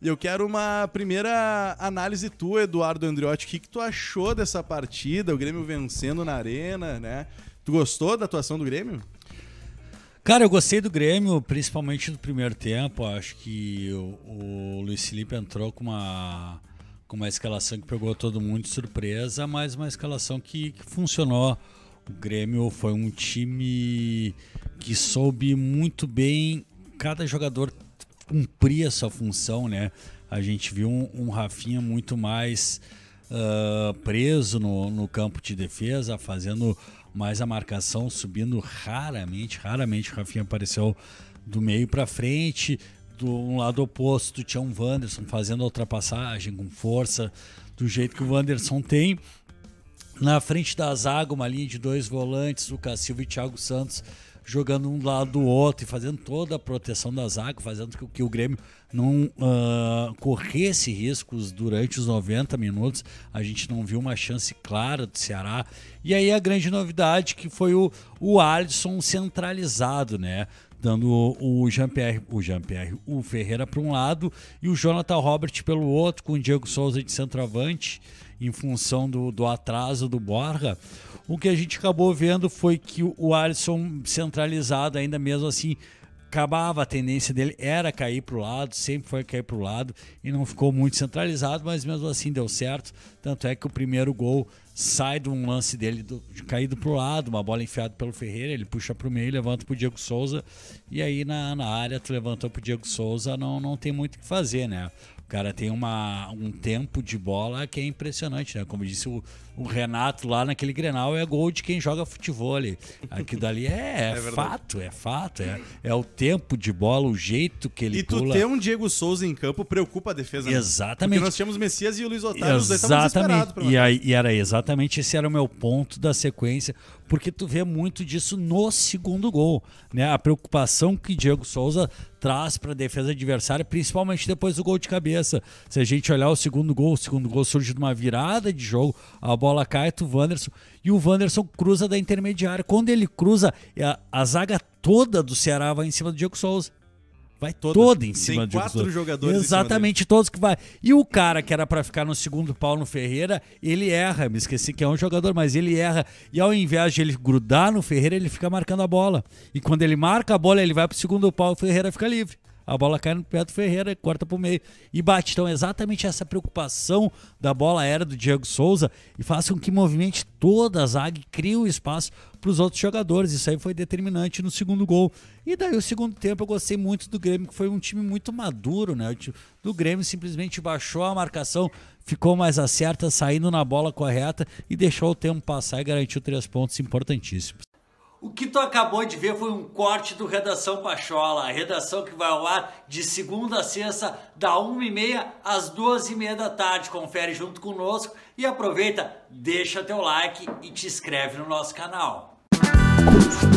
Eu quero uma primeira análise tua, Eduardo Andriotti. O que, que tu achou dessa partida? O Grêmio vencendo na arena, né? Tu gostou da atuação do Grêmio? Cara, eu gostei do Grêmio, principalmente do primeiro tempo. Acho que o, o Luiz Felipe entrou com uma, com uma escalação que pegou todo mundo de surpresa, mas uma escalação que, que funcionou o Grêmio foi um time que soube muito bem cada jogador cumprir a sua função, né? A gente viu um, um Rafinha muito mais uh, preso no, no campo de defesa, fazendo mais a marcação, subindo raramente, raramente o Rafinha apareceu do meio para frente, do um lado oposto tinha um Wanderson fazendo a ultrapassagem com força, do jeito que o Wanderson tem, na frente da zaga, uma linha de dois volantes, Lucas Silva e Thiago Santos jogando um lado do outro e fazendo toda a proteção da zaga, fazendo com que o Grêmio não uh, corresse riscos durante os 90 minutos. A gente não viu uma chance clara do Ceará. E aí a grande novidade que foi o, o Alisson centralizado, né? dando o Jean-Pierre, o Jean-Pierre, o Ferreira para um lado e o Jonathan Robert pelo outro, com o Diego Souza de centroavante, em função do, do atraso do Borja. O que a gente acabou vendo foi que o Alisson centralizado, ainda mesmo assim, acabava a tendência dele era cair para o lado, sempre foi cair para o lado e não ficou muito centralizado, mas mesmo assim deu certo. Tanto é que o primeiro gol sai de um lance dele do, de caído pro lado, uma bola enfiada pelo Ferreira, ele puxa pro meio, levanta pro Diego Souza, e aí na, na área tu levantou pro Diego Souza, não, não tem muito o que fazer, né? O cara tem uma, um tempo de bola que é impressionante, né? Como disse o, o Renato lá naquele Grenal, é gol de quem joga futebol. Aquilo dali é, é, é fato, é fato. É, é o tempo de bola, o jeito que ele e pula. E tu ter um Diego Souza em campo preocupa a defesa. Né? Exatamente. Né? Porque nós tínhamos Messias e o Luiz Otávio, exatamente. os dois estavam desesperados. E, aí, e era exatamente esse era o meu ponto da sequência porque tu vê muito disso no segundo gol, né? A preocupação que Diego Souza traz para a defesa adversária, principalmente depois do gol de cabeça. Se a gente olhar o segundo gol, o segundo gol surge de uma virada de jogo, a bola cai do Wanderson e o Wanderson cruza da intermediária. Quando ele cruza, é a, a zaga toda do Ceará vai em cima do Diego Souza. Vai toda, toda em cima de quatro jogadores. Exatamente, todos que vai. E o cara que era para ficar no segundo pau no Ferreira, ele erra. Me esqueci que é um jogador, mas ele erra. E ao invés de ele grudar no Ferreira, ele fica marcando a bola. E quando ele marca a bola, ele vai pro segundo pau e o Ferreira fica livre a bola cai no pé do Ferreira, corta para o meio e bate. Então, é exatamente essa preocupação da bola aérea do Diego Souza e faz com que movimente toda a zaga e crie um espaço para os outros jogadores. Isso aí foi determinante no segundo gol. E daí o segundo tempo eu gostei muito do Grêmio, que foi um time muito maduro, né? Do Grêmio simplesmente baixou a marcação, ficou mais acerta, saindo na bola correta e deixou o tempo passar e garantiu três pontos importantíssimos. O que tu acabou de ver foi um corte do Redação Pachola, a redação que vai ao ar de segunda a sexta, da 1h30 às 12 h 30 da tarde. Confere junto conosco e aproveita, deixa teu like e te inscreve no nosso canal. Música